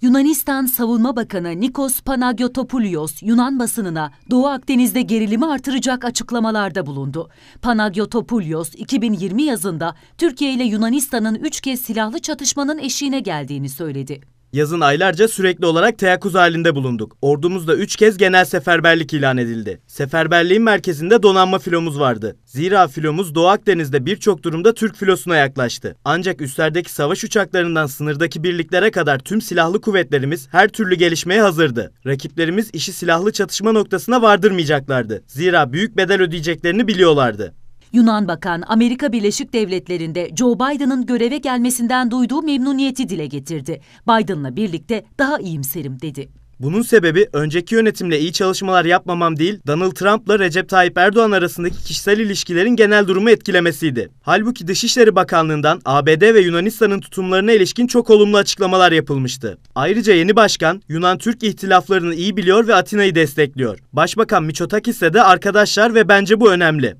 Yunanistan Savunma Bakanı Nikos Panagiotopoulos Yunan basınına Doğu Akdeniz'de gerilimi artıracak açıklamalarda bulundu. Panagiotopoulos 2020 yazında Türkiye ile Yunanistan'ın üç kez silahlı çatışmanın eşiğine geldiğini söyledi. Yazın aylarca sürekli olarak teyakkuz halinde bulunduk. Ordumuzda 3 kez genel seferberlik ilan edildi. Seferberliğin merkezinde donanma filomuz vardı. Zira filomuz Doğu Akdeniz'de birçok durumda Türk filosuna yaklaştı. Ancak üstlerdeki savaş uçaklarından sınırdaki birliklere kadar tüm silahlı kuvvetlerimiz her türlü gelişmeye hazırdı. Rakiplerimiz işi silahlı çatışma noktasına vardırmayacaklardı. Zira büyük bedel ödeyeceklerini biliyorlardı. Yunan Bakan Amerika Birleşik Devletleri'nde Joe Biden'ın göreve gelmesinden duyduğu memnuniyeti dile getirdi. Biden'la birlikte daha iyimserim dedi. Bunun sebebi önceki yönetimle iyi çalışmalar yapmamam değil, Donald Trump'la Recep Tayyip Erdoğan arasındaki kişisel ilişkilerin genel durumu etkilemesiydi. Halbuki Dışişleri Bakanlığı'ndan ABD ve Yunanistan'ın tutumlarına ilişkin çok olumlu açıklamalar yapılmıştı. Ayrıca yeni başkan Yunan-Türk ihtilaflarını iyi biliyor ve Atina'yı destekliyor. Başbakan Miçotakis de arkadaşlar ve bence bu önemli.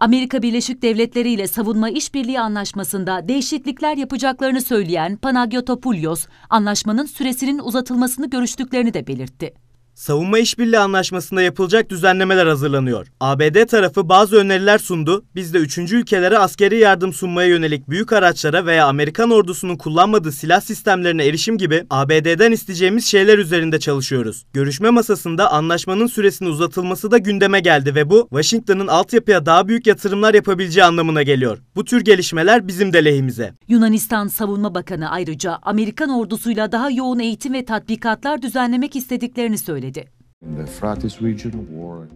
Amerika Birleşik Devletleri ile savunma işbirliği anlaşmasında değişiklikler yapacaklarını söyleyen Panagiotopoulos, anlaşmanın süresinin uzatılmasını görüştüklerini de belirtti savunma işbirliği anlaşmasında yapılacak düzenlemeler hazırlanıyor. ABD tarafı bazı öneriler sundu. Biz de üçüncü ülkelere askeri yardım sunmaya yönelik büyük araçlara veya Amerikan ordusunun kullanmadığı silah sistemlerine erişim gibi ABD'den isteyeceğimiz şeyler üzerinde çalışıyoruz. Görüşme masasında anlaşmanın süresinin uzatılması da gündeme geldi ve bu Washington'ın altyapıya daha büyük yatırımlar yapabileceği anlamına geliyor. Bu tür gelişmeler bizim de lehimize. Yunanistan Savunma Bakanı ayrıca Amerikan ordusuyla daha yoğun eğitim ve tatbikatlar düzenlemek istediklerini söyledi. In the Frates region, war